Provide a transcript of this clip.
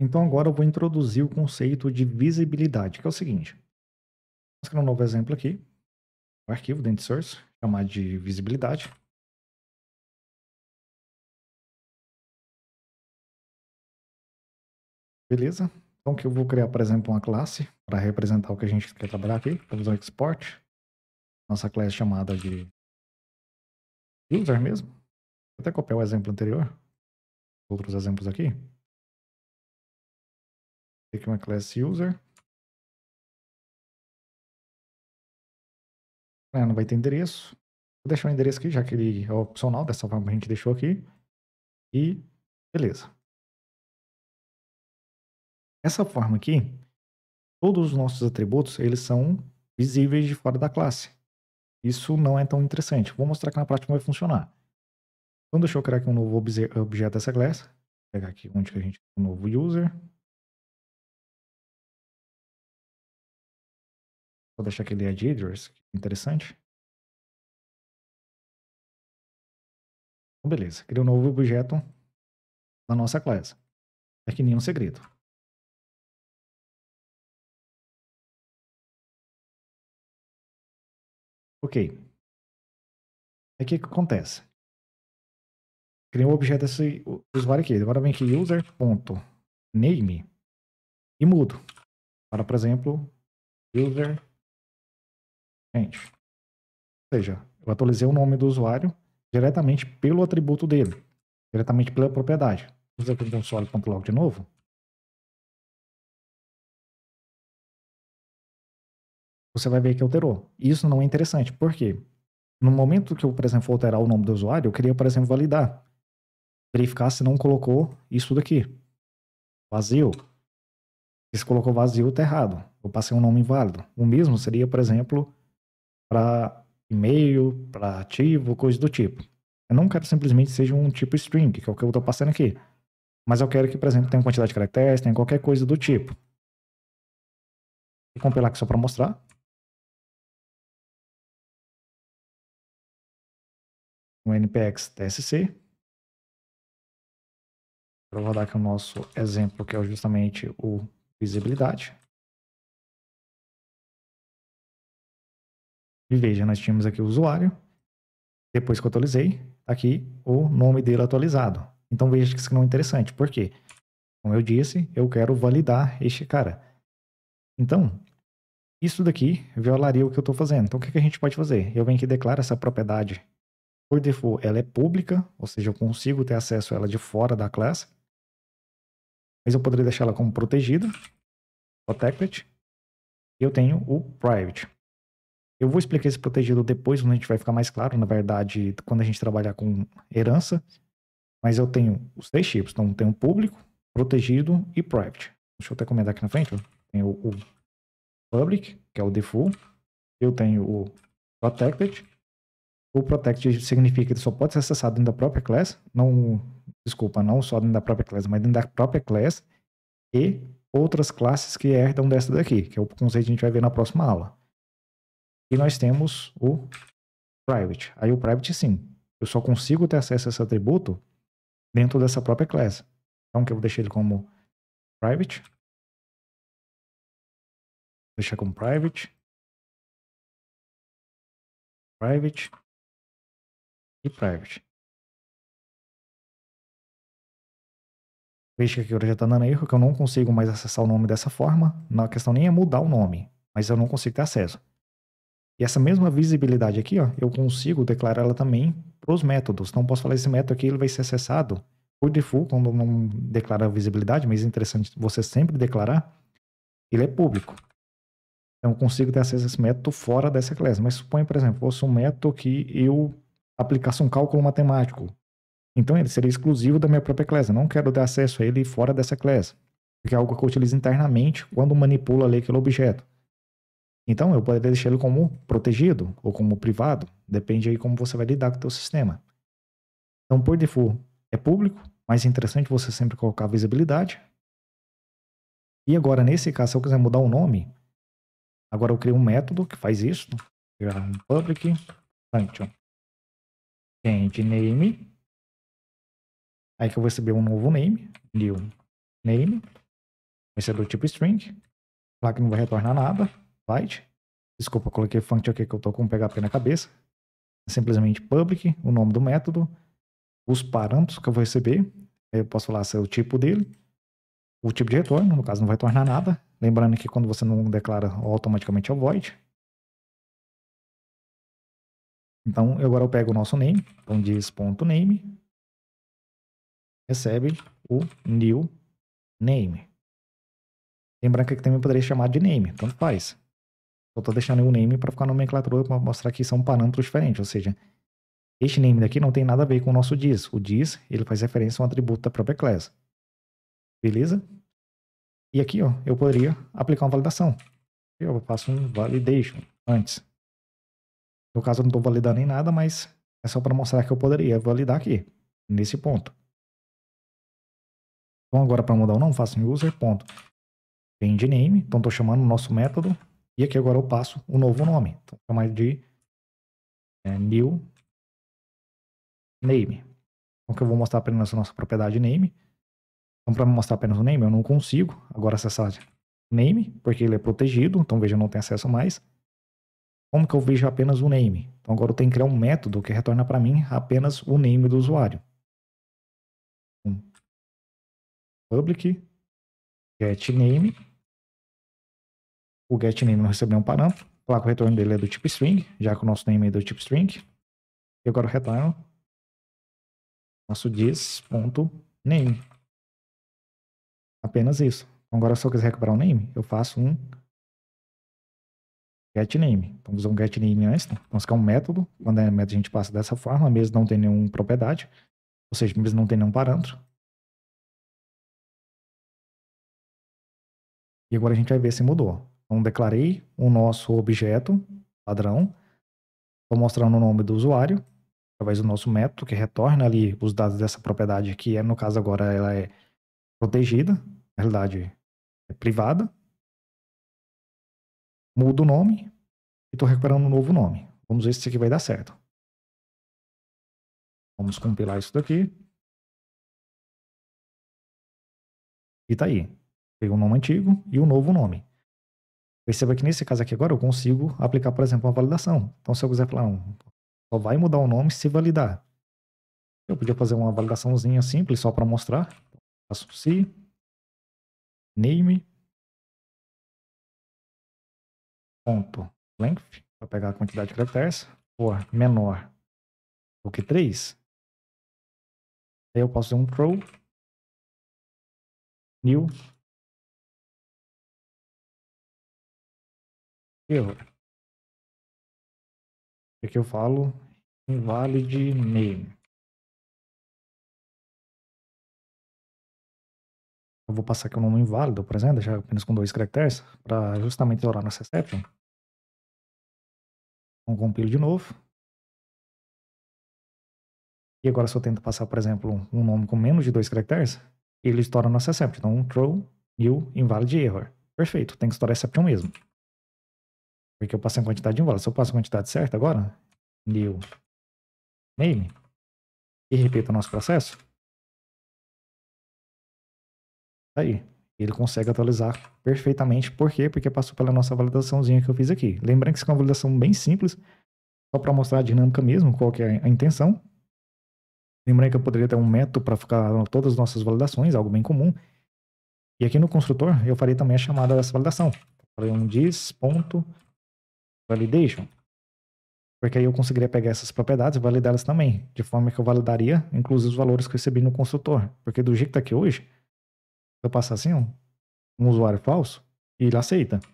Então agora eu vou introduzir o conceito de visibilidade, que é o seguinte. Vamos criar um novo exemplo aqui. O um arquivo dentro de source, chamar de visibilidade. Beleza? Então que eu vou criar, por exemplo, uma classe para representar o que a gente quer trabalhar aqui. Vamos o export. Nossa classe chamada de user mesmo. Vou até copiar o exemplo anterior. Outros exemplos aqui aqui uma class user. É, não vai ter endereço. Vou deixar o endereço aqui, já que ele é opcional, dessa forma que a gente deixou aqui. E beleza. Essa forma aqui, todos os nossos atributos, eles são visíveis de fora da classe. Isso não é tão interessante. Vou mostrar que na prática vai funcionar. Então deixa eu criar aqui um novo objeto dessa classe. Vou pegar aqui onde que a gente tem um novo user. Vou deixar aquele Edge Eaters, é interessante. Então, beleza, cria um novo objeto na nossa classe. É nem nenhum segredo. Ok. Aí é o que, que acontece? Criei um objeto desse usuário aqui. Agora vem aqui user.name e mudo. Para, por exemplo, user Gente, ou seja, eu atualizei o nome do usuário diretamente pelo atributo dele, diretamente pela propriedade. aqui o console.log de novo. Você vai ver que alterou. Isso não é interessante, por quê? No momento que eu, por exemplo, vou alterar o nome do usuário, eu queria, por exemplo, validar. Verificar se não colocou isso daqui. Vazio. Se colocou vazio, está errado. Eu passei um nome inválido. O mesmo seria, por exemplo, para e-mail, para ativo, coisa do tipo. Eu não quero simplesmente seja um tipo string, que é o que eu estou passando aqui. Mas eu quero que, por exemplo, tenha quantidade de caracteres, tenha qualquer coisa do tipo. Vou compilar aqui só para mostrar. Um npx tsc. Vou rodar aqui o nosso exemplo, que é justamente o visibilidade. E veja, nós tínhamos aqui o usuário. Depois que eu atualizei, está aqui o nome dele atualizado. Então veja que isso não é interessante. Por quê? Como eu disse, eu quero validar este cara. Então, isso daqui violaria o que eu estou fazendo. Então, o que, que a gente pode fazer? Eu venho aqui e declaro essa propriedade. Por default, ela é pública, ou seja, eu consigo ter acesso a ela de fora da classe. Mas eu poderia deixar ela como protegida, protected. E eu tenho o private. Eu vou explicar esse protegido depois, quando a gente vai ficar mais claro, na verdade, quando a gente trabalhar com herança. Mas eu tenho os três tipos. Então, tem o público, protegido e private. Deixa eu até comentar aqui na frente. Ó. Tem o, o public, que é o default. Eu tenho o protected. O protected significa que ele só pode ser acessado dentro da própria classe. Não, desculpa, não só dentro da própria classe, mas dentro da própria classe e outras classes que herdam dessa daqui, que é o conceito que a gente vai ver na próxima aula. E nós temos o private. Aí o private, sim, eu só consigo ter acesso a esse atributo dentro dessa própria classe. Então, que eu vou deixar ele como private. Vou deixar como private. Private. E private. Veja que agora já está dando erro, que eu não consigo mais acessar o nome dessa forma. na a questão nem é mudar o nome, mas eu não consigo ter acesso. E essa mesma visibilidade aqui, ó, eu consigo declarar ela também para os métodos. Então, posso falar esse método aqui, ele vai ser acessado por default, quando não declara visibilidade, mas é interessante você sempre declarar, ele é público. Então, eu consigo ter acesso a esse método fora dessa classe. Mas suponha, por exemplo, fosse um método que eu aplicasse um cálculo matemático. Então, ele seria exclusivo da minha própria classe. Eu não quero dar acesso a ele fora dessa classe. Porque é algo que eu utilizo internamente quando manipulo ali aquele objeto. Então, eu poderia deixá-lo como protegido ou como privado, depende aí como você vai lidar com o seu sistema. Então, por default, é público, mas é interessante você sempre colocar visibilidade. E agora, nesse caso, se eu quiser mudar o nome, agora eu crio um método que faz isso. um public function. Change name. Aí que eu vou receber um novo name, new name. Vai ser do tipo string. Lá que não vai retornar nada light. Desculpa, coloquei function aqui que eu tô com um PHP na cabeça. É simplesmente public, o nome do método, os parâmetros que eu vou receber. Eu posso falar se é o tipo dele, o tipo de retorno, no caso não vai tornar nada. Lembrando que quando você não declara automaticamente é o void. Então agora eu pego o nosso name, então diz ponto .name, recebe o new name. Lembrando que aqui também poderia chamar de name, tanto faz. Só tô deixando o name para ficar nomenclatura para mostrar que são parâmetros diferentes, ou seja, este name daqui não tem nada a ver com o nosso diz. O diz, ele faz referência a um atributo da própria class. Beleza? E aqui, ó, eu poderia aplicar uma validação. Eu faço um validation antes. No caso, eu não estou validando nem nada, mas é só para mostrar que eu poderia validar aqui, nesse ponto. Então, agora para mudar o nome, faço em user, ponto. name, então estou chamando o nosso método e aqui agora eu passo um novo nome. Então, vou chamar de é, new name. Então, que eu vou mostrar apenas a nossa propriedade name. Então, para mostrar apenas o name, eu não consigo agora acessar name, porque ele é protegido. Então, veja, não tenho acesso mais. Como que eu vejo apenas o name? Então, agora eu tenho que criar um método que retorna para mim apenas o name do usuário. Então, public get name o getName não recebeu nenhum parâmetro. Claro que o retorno dele é do tipo string, já que o nosso name é do tipo string. E agora o retorno, nosso dis.name. Apenas isso. Então, agora se eu quiser recuperar o name, eu faço um getName. Então, usar um getName antes. Vamos Então, isso é um método. Quando é método, a gente passa dessa forma. Mesmo não tem nenhuma propriedade. Ou seja, mesmo não tem nenhum parâmetro. E agora a gente vai ver se mudou. Então, declarei o nosso objeto padrão. Estou mostrando o nome do usuário, através do nosso método, que retorna ali os dados dessa propriedade, que é, no caso agora ela é protegida, na realidade é privada. Mudo o nome e estou recuperando um novo nome. Vamos ver se isso aqui vai dar certo. Vamos compilar isso daqui. E tá aí. Peguei o um nome antigo e o um novo nome. Perceba que nesse caso aqui agora eu consigo aplicar, por exemplo, uma validação. Então, se eu quiser falar, não, só vai mudar o nome se validar. Eu podia fazer uma validaçãozinha simples só para mostrar. faço se name ponto length para pegar a quantidade de caracteres for menor do que 3. Aí eu posso fazer um throw new erro. Aqui é eu falo invalid name. Eu vou passar aqui o um nome inválido, por exemplo, deixar apenas com dois caracteres, para justamente orar nessa exception. Então, compilo de novo. E agora, se eu tento passar, por exemplo, um nome com menos de dois caracteres, ele estoura nossa exception. Então, throw, new, invalid error. Perfeito, tem que estourar exception mesmo. Porque eu passei a quantidade de um valor. Se eu passo a quantidade certa agora, new name, e repito o nosso processo, tá aí, ele consegue atualizar perfeitamente. Por quê? Porque passou pela nossa validaçãozinha que eu fiz aqui. Lembrando que isso é uma validação bem simples, só para mostrar a dinâmica mesmo, qual que é a intenção. Lembrando que eu poderia ter um método para ficar todas as nossas validações, algo bem comum. E aqui no construtor, eu farei também a chamada dessa validação. Farei um diz ponto validation, porque aí eu conseguiria pegar essas propriedades e validá-las também, de forma que eu validaria, inclusive, os valores que eu recebi no consultor. Porque do jeito que está aqui hoje, se eu passar assim, um, um usuário falso, e ele aceita.